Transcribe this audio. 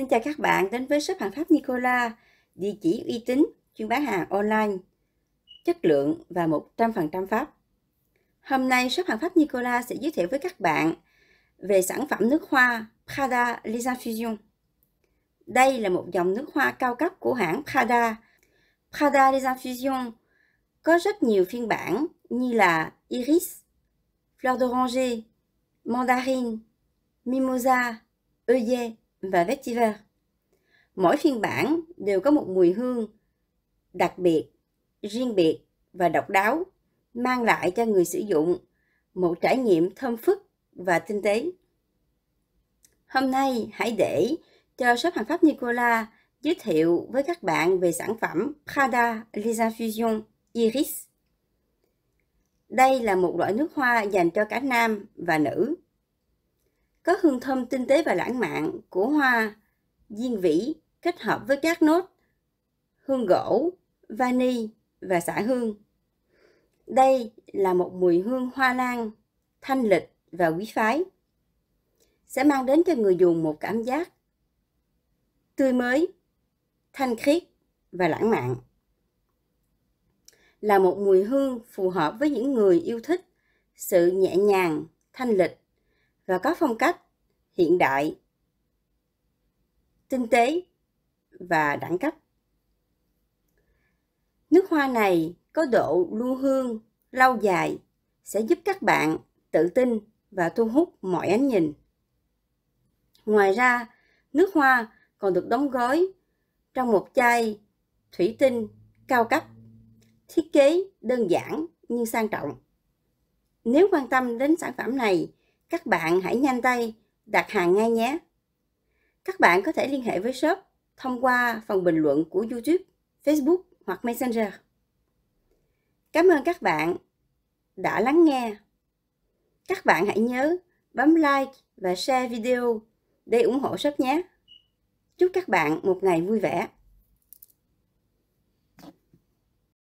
Xin chào các bạn đến với shop hàng Pháp Nicola, địa chỉ uy tín, chuyên bán hàng online, chất lượng và 100% Pháp. Hôm nay shop hàng Pháp Nicola sẽ giới thiệu với các bạn về sản phẩm nước hoa Prada Les Infusions. Đây là một dòng nước hoa cao cấp của hãng Prada. Prada Les Infusions có rất nhiều phiên bản như là Iris, Fleur d'Oranger, Mandarine, Mimosa, Œillet và vetiver. Mỗi phiên bản đều có một mùi hương đặc biệt, riêng biệt và độc đáo, mang lại cho người sử dụng một trải nghiệm thơm phức và tinh tế. Hôm nay hãy để cho shop hàng Pháp Nicola giới thiệu với các bạn về sản phẩm Prada Les Infusions Iris. Đây là một loại nước hoa dành cho cả nam và nữ có hương thơm tinh tế và lãng mạn của hoa diên vĩ kết hợp với các nốt hương gỗ, vani và xả hương. Đây là một mùi hương hoa lan, thanh lịch và quý phái. Sẽ mang đến cho người dùng một cảm giác tươi mới, thanh khiết và lãng mạn. Là một mùi hương phù hợp với những người yêu thích sự nhẹ nhàng, thanh lịch và có phong cách hiện đại, tinh tế và đẳng cấp. Nước hoa này có độ lưu hương lâu dài sẽ giúp các bạn tự tin và thu hút mọi ánh nhìn. Ngoài ra, nước hoa còn được đóng gói trong một chai thủy tinh cao cấp, thiết kế đơn giản nhưng sang trọng. Nếu quan tâm đến sản phẩm này, các bạn hãy nhanh tay đặt hàng ngay nhé. Các bạn có thể liên hệ với shop thông qua phần bình luận của YouTube, Facebook hoặc Messenger. Cảm ơn các bạn đã lắng nghe. Các bạn hãy nhớ bấm like và share video để ủng hộ shop nhé. Chúc các bạn một ngày vui vẻ.